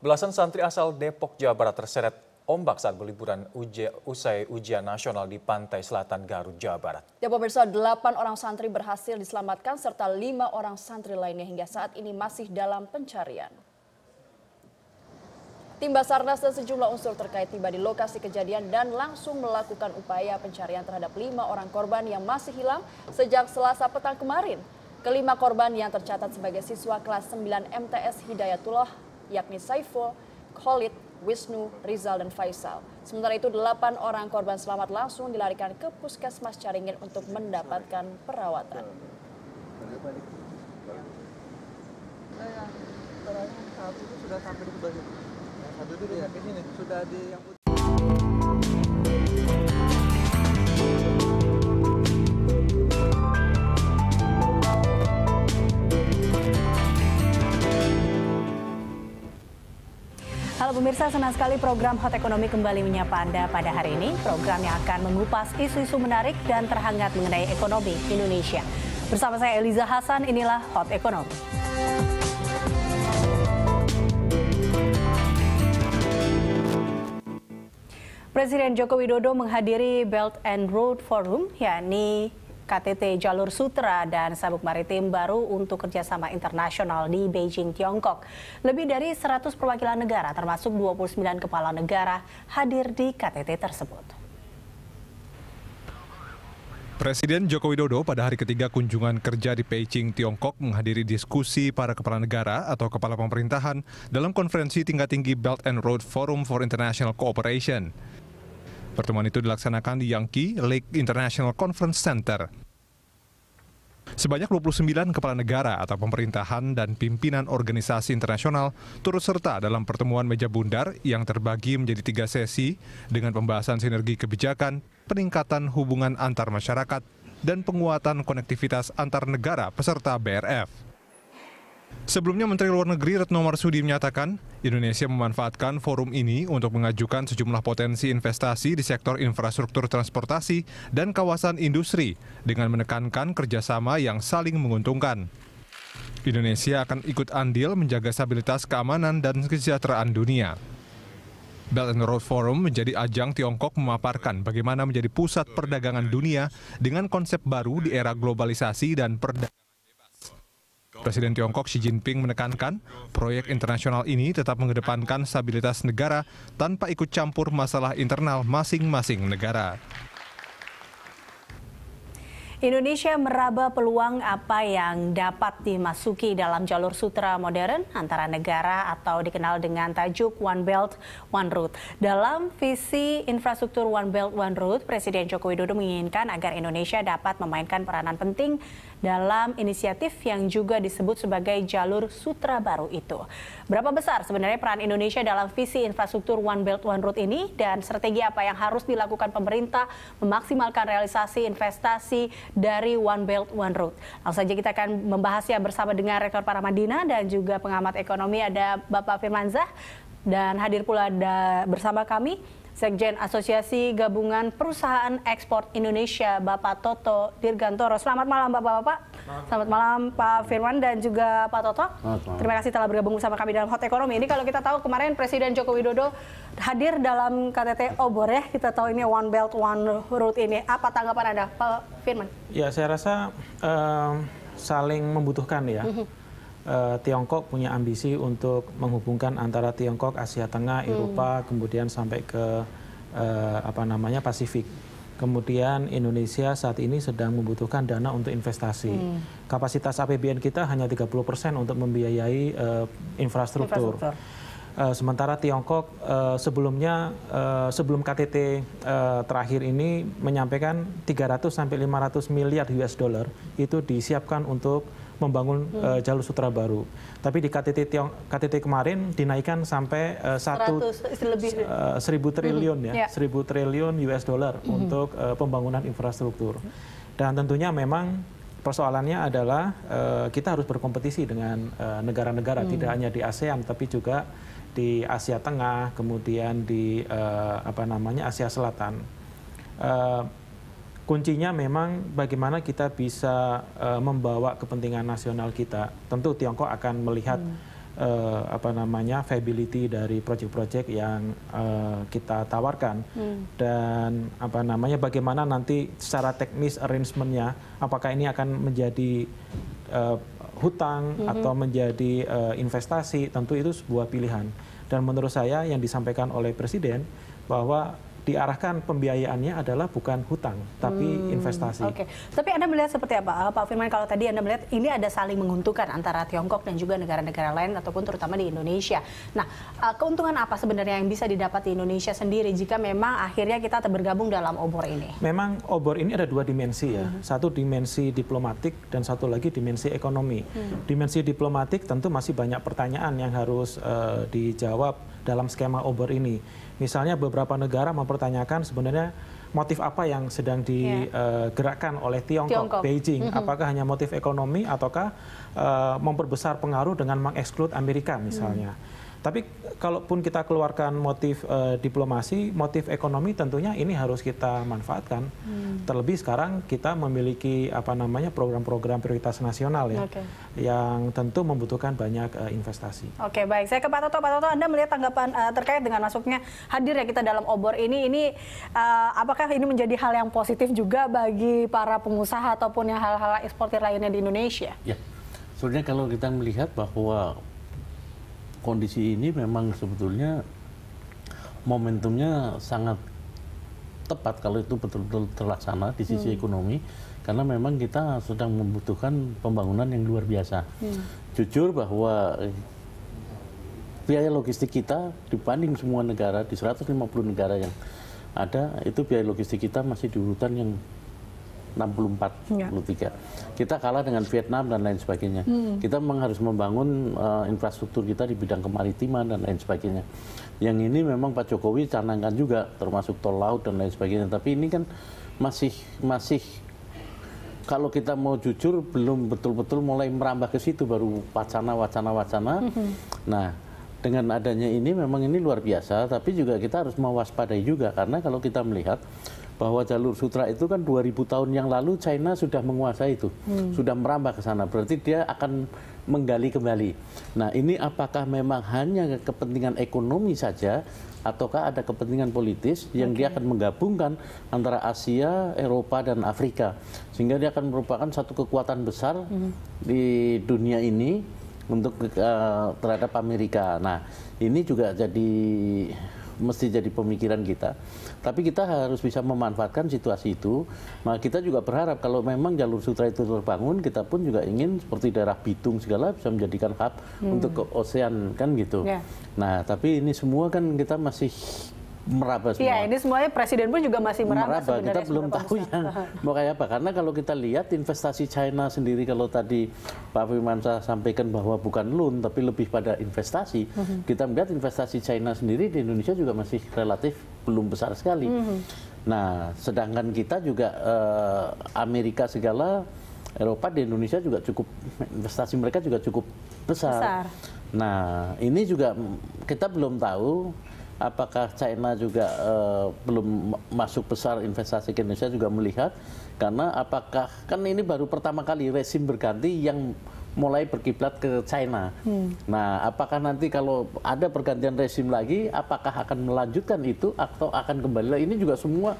Belasan santri asal Depok, Jawa Barat terseret ombak saat berliburan uji, usai ujian nasional di pantai selatan Garut, Jawa Barat. Ya pemirsa, 8 orang santri berhasil diselamatkan serta lima orang santri lainnya hingga saat ini masih dalam pencarian. Tim Basarnas dan sejumlah unsur terkait tiba di lokasi kejadian dan langsung melakukan upaya pencarian terhadap lima orang korban yang masih hilang sejak selasa petang kemarin. Kelima korban yang tercatat sebagai siswa kelas 9 MTS Hidayatullah yakni Saiful, Khalid, Wisnu, Rizal, dan Faisal. Sementara itu, delapan orang korban selamat langsung dilarikan ke puskesmas Caringin untuk mendapatkan perawatan. Nah, sudah sampai di ya? sini. Ya? Sudah di yang Pemirsa senang sekali program Hot Ekonomi kembali menyapa Anda pada hari ini. Program yang akan mengupas isu-isu menarik dan terhangat mengenai ekonomi Indonesia. Bersama saya Eliza Hasan, inilah Hot Ekonomi. Presiden Joko Widodo menghadiri Belt and Road Forum, yakni KTT Jalur Sutra dan Sabuk Maritim baru untuk kerjasama internasional di Beijing, Tiongkok. Lebih dari 100 perwakilan negara termasuk 29 kepala negara hadir di KTT tersebut. Presiden Joko Widodo pada hari ketiga kunjungan kerja di Beijing, Tiongkok menghadiri diskusi para kepala negara atau kepala pemerintahan dalam konferensi tingkat tinggi Belt and Road Forum for International Cooperation. Pertemuan itu dilaksanakan di Yangki Lake International Conference Center. Sebanyak 29 kepala negara atau pemerintahan dan pimpinan organisasi internasional turut serta dalam pertemuan meja bundar yang terbagi menjadi tiga sesi dengan pembahasan sinergi kebijakan, peningkatan hubungan antar masyarakat, dan penguatan konektivitas antar negara peserta BRF. Sebelumnya Menteri Luar Negeri Retno Marsudi menyatakan, Indonesia memanfaatkan forum ini untuk mengajukan sejumlah potensi investasi di sektor infrastruktur transportasi dan kawasan industri dengan menekankan kerjasama yang saling menguntungkan. Indonesia akan ikut andil menjaga stabilitas keamanan dan kesejahteraan dunia. Belt and Road Forum menjadi ajang Tiongkok memaparkan bagaimana menjadi pusat perdagangan dunia dengan konsep baru di era globalisasi dan perdagangan. Presiden Tiongkok Xi Jinping menekankan proyek internasional ini tetap mengedepankan stabilitas negara tanpa ikut campur masalah internal masing-masing negara. Indonesia meraba peluang apa yang dapat dimasuki dalam jalur sutra modern antara negara atau dikenal dengan tajuk One Belt One Road. Dalam visi infrastruktur One Belt One Road, Presiden Joko Widodo menginginkan agar Indonesia dapat memainkan peranan penting dalam inisiatif yang juga disebut sebagai jalur sutra baru itu. Berapa besar sebenarnya peran Indonesia dalam visi infrastruktur One Belt One Road ini dan strategi apa yang harus dilakukan pemerintah memaksimalkan realisasi investasi dari One Belt One Road. Langsung saja kita akan membahasnya bersama dengan Rektor Paramadina dan juga pengamat ekonomi ada Bapak Firmanzah dan hadir pula ada bersama kami Sekjen Asosiasi Gabungan Perusahaan Ekspor Indonesia, Bapak Toto Dirgantoro. Selamat malam Bapak-Bapak. Selamat malam Pak Firman dan juga Pak Toto. Terima kasih telah bergabung bersama kami dalam Hot Ekonomi. Ini kalau kita tahu kemarin Presiden Joko Widodo hadir dalam KTT Obor ya. Kita tahu ini One Belt One Road ini. Apa tanggapan Anda Pak Firman? Ya, saya rasa um, saling membutuhkan ya. Mhm uh, Tiongkok punya ambisi untuk menghubungkan antara Tiongkok, Asia Tengah, hmm. Eropa, kemudian sampai ke uh, apa namanya Pasifik. Kemudian Indonesia saat ini sedang membutuhkan dana untuk investasi. Hmm. Kapasitas APBN kita hanya 30% untuk membiayai uh, infrastruktur. infrastruktur. Uh, sementara Tiongkok uh, sebelumnya uh, sebelum KTT uh, terakhir ini menyampaikan 300 sampai 500 miliar US dollar itu disiapkan untuk membangun hmm. Eh, jalur sutra baru. Tapi di KTT Tiong, KTT kemarin dinaikkan sampai eh, satu eh, seribu triliun hmm. ya, ya. seribu yeah. triliun US dollar hmm. untuk pembangunan infrastruktur. Dan tentunya memang persoalannya adalah kita harus berkompetisi dengan negara-negara hmm. tidak hanya di ASEAN tapi juga di Asia Tengah, kemudian di uh, apa namanya Asia Selatan. Uh, kuncinya memang bagaimana kita bisa uh, membawa kepentingan nasional kita. Tentu Tiongkok akan melihat hmm. uh, apa namanya viability dari proyek-proyek yang uh, kita tawarkan hmm. dan apa namanya bagaimana nanti secara teknis arrangementnya apakah ini akan menjadi uh, hutang hmm. atau menjadi uh, investasi tentu itu sebuah pilihan. Dan menurut saya yang disampaikan oleh presiden bahwa diarahkan pembiayaannya adalah bukan hutang tapi hmm, investasi. Oke. Okay. Tapi Anda melihat seperti apa Pak Firman kalau tadi Anda melihat ini ada saling menguntungkan antara Tiongkok dan juga negara-negara lain ataupun terutama di Indonesia. Nah, eh, keuntungan apa sebenarnya yang bisa didapat di Indonesia sendiri jika memang akhirnya kita bergabung dalam obor ini? Memang obor ini ada dua dimensi ya. Hmm. Satu dimensi diplomatik dan satu lagi dimensi ekonomi. Hmm. Dimensi diplomatik tentu masih banyak pertanyaan yang harus uh, dijawab dalam skema obor ini Misalnya beberapa negara mempertanyakan sebenarnya motif apa yang sedang digerakkan iya. eh, yeah. oleh Tiongkok, Tiongkok. Beijing? Mm -hmm. Apakah hanya motif ekonomi ataukah uh, memperbesar pengaruh dengan mengeksklud Amerika misalnya? Mm. Tapi kalaupun kita keluarkan motif uh, diplomasi, motif ekonomi tentunya ini harus kita manfaatkan. Hmm. Terlebih sekarang kita memiliki apa namanya program-program prioritas nasional ya, okay. yang tentu membutuhkan banyak uh, investasi. Oke, okay, baik. Saya ke Pak Toto. Pak Toto, Anda melihat tanggapan uh, terkait dengan masuknya hadirnya kita dalam obor ini, ini uh, apakah ini menjadi hal yang positif juga bagi para pengusaha ataupun yang hal-hal eksportir lainnya di Indonesia? Ya, sebenarnya kalau kita melihat bahwa kondisi ini memang sebetulnya momentumnya sangat tepat kalau itu betul-betul terlaksana di sisi hmm. ekonomi karena memang kita sedang membutuhkan pembangunan yang luar biasa. Hmm. Jujur bahwa eh, biaya logistik kita dibanding semua negara di 150 negara yang ada itu biaya logistik kita masih di urutan yang 64 ya. 63. Kita kalah dengan Vietnam dan lain sebagainya. Hmm. Kita memang harus membangun uh, infrastruktur kita di bidang kemaritiman dan lain sebagainya. Yang ini memang Pak Jokowi canangkan juga termasuk tol laut dan lain sebagainya. Tapi ini kan masih masih kalau kita mau jujur belum betul-betul mulai merambah ke situ baru wacana wacana wacana. -hmm. Nah, dengan adanya ini memang ini luar biasa tapi juga kita harus mewaspadai juga karena kalau kita melihat bahwa jalur sutra itu kan 2000 tahun yang lalu China sudah menguasai itu, hmm. sudah merambah ke sana. Berarti dia akan menggali kembali. Nah, ini apakah memang hanya kepentingan ekonomi saja ataukah ada kepentingan politis yang okay. dia akan menggabungkan antara Asia, Eropa dan Afrika sehingga dia akan merupakan satu kekuatan besar hmm. di dunia ini untuk uh, terhadap Amerika. Nah, ini juga jadi mesti jadi pemikiran kita. Tapi kita harus bisa memanfaatkan situasi itu. Maka nah, kita juga berharap kalau memang jalur sutra itu terbangun, kita pun juga ingin seperti daerah Bitung segala bisa menjadikan hub hmm. untuk ke ocean kan gitu. Yeah. Nah, tapi ini semua kan kita masih meraba iya, semua. Iya, ini semuanya presiden pun juga masih meraba. Meraba, kita belum tahu besar. yang mau kayak apa. Karena kalau kita lihat investasi China sendiri, kalau tadi Pak Firmansyah sampaikan bahwa bukan loan, tapi lebih pada investasi, mm -hmm. kita melihat investasi China sendiri di Indonesia juga masih relatif belum besar sekali. Mm -hmm. Nah, sedangkan kita juga eh, Amerika segala, Eropa di Indonesia juga cukup, investasi mereka juga cukup besar. besar. Nah, ini juga kita belum tahu apakah China juga uh, belum masuk besar investasi ke Indonesia juga melihat karena apakah kan ini baru pertama kali resim berganti yang mulai berkiblat ke China. Hmm. Nah, apakah nanti kalau ada pergantian resim lagi, apakah akan melanjutkan itu atau akan kembali? Nah, ini juga semua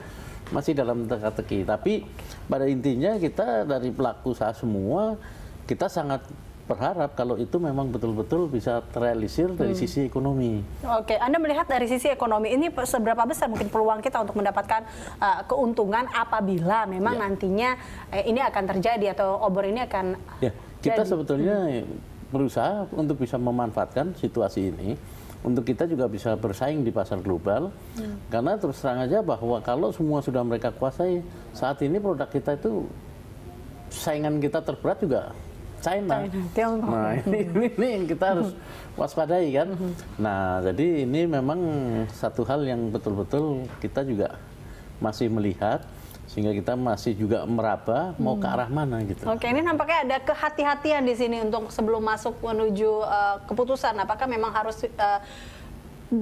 masih dalam teka-teki. Tapi pada intinya kita dari pelaku usaha semua kita sangat berharap kalau itu memang betul-betul bisa terrealisir dari hmm. sisi ekonomi. Oke, Anda melihat dari sisi ekonomi ini seberapa besar mungkin peluang kita untuk mendapatkan uh, keuntungan apabila memang ya. nantinya eh, ini akan terjadi atau obor ini akan ya, kita jadi. sebetulnya hmm. berusaha untuk bisa memanfaatkan situasi ini untuk kita juga bisa bersaing di pasar global hmm. karena terus terang aja bahwa kalau semua sudah mereka kuasai saat ini produk kita itu saingan kita terberat juga China. China. Nah ini, ini, ini yang kita harus waspadai kan. Nah jadi ini memang satu hal yang betul-betul kita juga masih melihat sehingga kita masih juga meraba mau hmm. ke arah mana gitu. Oke, ini nampaknya ada kehati-hatian di sini untuk sebelum masuk menuju uh, keputusan apakah memang harus uh,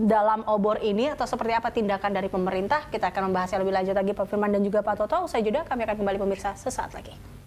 dalam obor ini atau seperti apa tindakan dari pemerintah? Kita akan membahasnya lebih lanjut lagi Pak Firman dan juga Pak Toto. Saya jeda kami akan kembali pemirsa sesaat lagi.